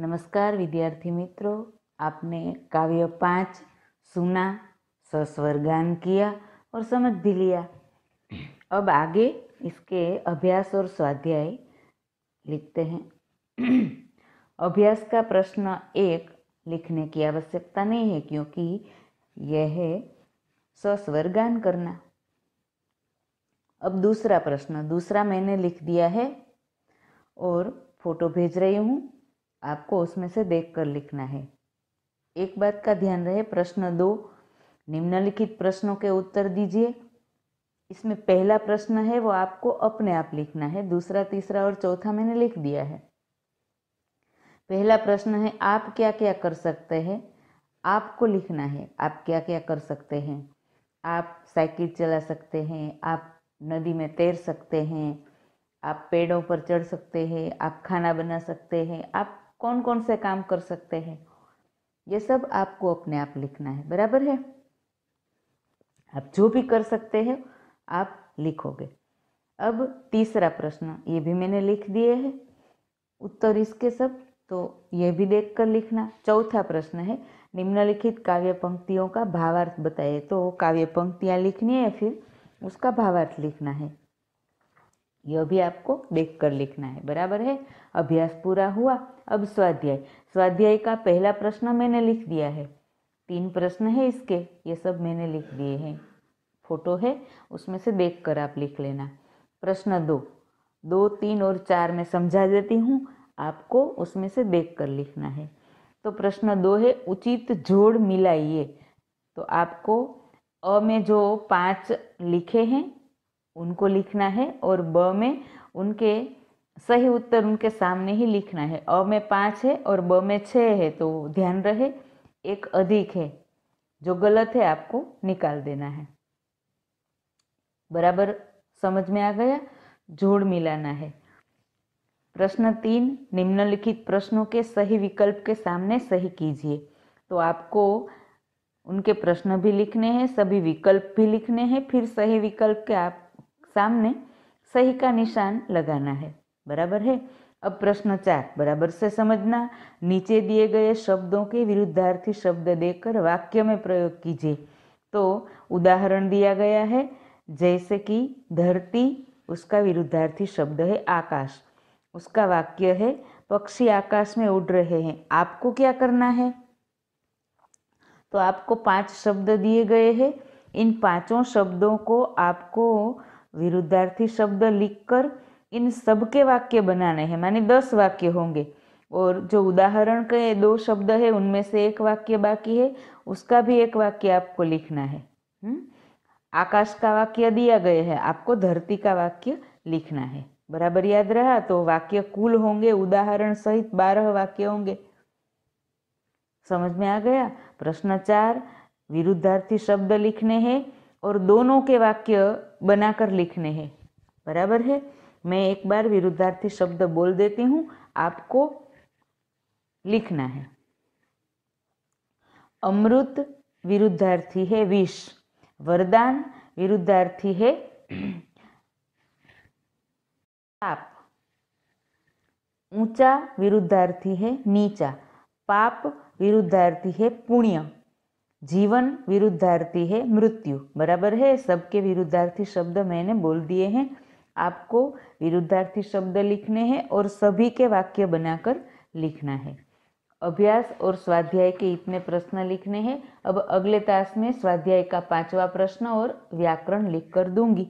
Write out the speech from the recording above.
नमस्कार विद्यार्थी मित्रों आपने काव्य पाँच सुना सस्वर गान किया और समझ भी लिया अब आगे इसके अभ्यास और स्वाध्याय लिखते हैं अभ्यास का प्रश्न एक लिखने की आवश्यकता नहीं है क्योंकि यह है सस्वर गान करना अब दूसरा प्रश्न दूसरा मैंने लिख दिया है और फोटो भेज रही हूँ आपको उसमें से देख कर लिखना है एक बात का ध्यान रहे प्रश्न दो निम्नलिखित प्रश्नों के उत्तर दीजिए इसमें पहला प्रश्न है वो आपको अपने आप लिखना है दूसरा तीसरा और चौथा मैंने लिख दिया है पहला प्रश्न है आप क्या क्या कर सकते हैं आपको लिखना है आप क्या क्या कर सकते हैं आप साइकिल चला सकते हैं आप नदी में तैर सकते हैं आप पेड़ों पर चढ़ सकते हैं आप खाना बना सकते हैं आप कौन कौन से काम कर सकते हैं ये सब आपको अपने आप लिखना है बराबर है आप जो भी कर सकते हैं आप लिखोगे अब तीसरा प्रश्न ये भी मैंने लिख दिए है उत्तर इसके सब तो ये भी देख कर लिखना चौथा प्रश्न है निम्नलिखित काव्य पंक्तियों का भावार्थ बताइए तो काव्य पंक्तियाँ लिखनी है फिर उसका भावार्थ लिखना है यह भी आपको देख कर लिखना है बराबर है अभ्यास पूरा हुआ अब स्वाध्याय स्वाध्याय का पहला प्रश्न मैंने लिख दिया है तीन प्रश्न है इसके ये सब मैंने लिख दिए हैं फोटो है उसमें से देख कर आप लिख लेना प्रश्न दो दो तीन और चार में समझा देती हूँ आपको उसमें से देख कर लिखना है तो प्रश्न दो है उचित जोड़ मिलाइए तो आपको अ में जो पाँच लिखे हैं उनको लिखना है और ब में उनके सही उत्तर उनके सामने ही लिखना है अ में पाँच है और ब में छः है तो ध्यान रहे एक अधिक है जो गलत है आपको निकाल देना है बराबर समझ में आ गया जोड़ मिलाना है प्रश्न तीन निम्नलिखित प्रश्नों के सही विकल्प के सामने सही कीजिए तो आपको उनके प्रश्न भी लिखने हैं सभी विकल्प भी लिखने हैं फिर सही विकल्प के आप सामने सही का निशान लगाना है बराबर है अब प्रश्न चार बराबर से समझना नीचे दिए गए शब्दों के विरुद्धार्थी शब्द देकर वाक्य में प्रयोग कीजिए तो उदाहरण दिया गया है जैसे कि धरती उसका विरुद्धार्थी शब्द है आकाश उसका वाक्य है पक्षी आकाश में उड़ रहे हैं आपको क्या करना है तो आपको पांच शब्द दिए गए हैं इन पांचों शब्दों को आपको विरुद्धार्थी शब्द लिखकर इन सबके वाक्य बनाने हैं माने दस वाक्य होंगे और जो उदाहरण के दो शब्द है उनमें से एक वाक्य बाकी है उसका भी एक वाक्य आपको लिखना है हम्म आकाश का वाक्य दिया गया है आपको धरती का वाक्य लिखना है बराबर याद रहा तो वाक्य कुल होंगे उदाहरण सहित बारह वाक्य होंगे समझ में आ गया प्रश्न चार विरुद्धार्थी शब्द लिखने हैं और दोनों के वाक्य बनाकर लिखने हैं बराबर है मैं एक बार विरुद्धार्थी शब्द बोल देती हूँ आपको लिखना है अमृत विरुद्धार्थी है विष वरदान विरुद्धार्थी है पाप ऊंचा विरुद्धार्थी है नीचा पाप विरुद्धार्थी है पुण्य जीवन विरुद्धार्थी है मृत्यु बराबर है सबके विरुद्धार्थी शब्द मैंने बोल दिए हैं आपको विरुद्धार्थी शब्द लिखने हैं और सभी के वाक्य बनाकर लिखना है अभ्यास और स्वाध्याय के इतने प्रश्न लिखने हैं अब अगले तास में स्वाध्याय का पांचवा प्रश्न और व्याकरण लिख कर दूंगी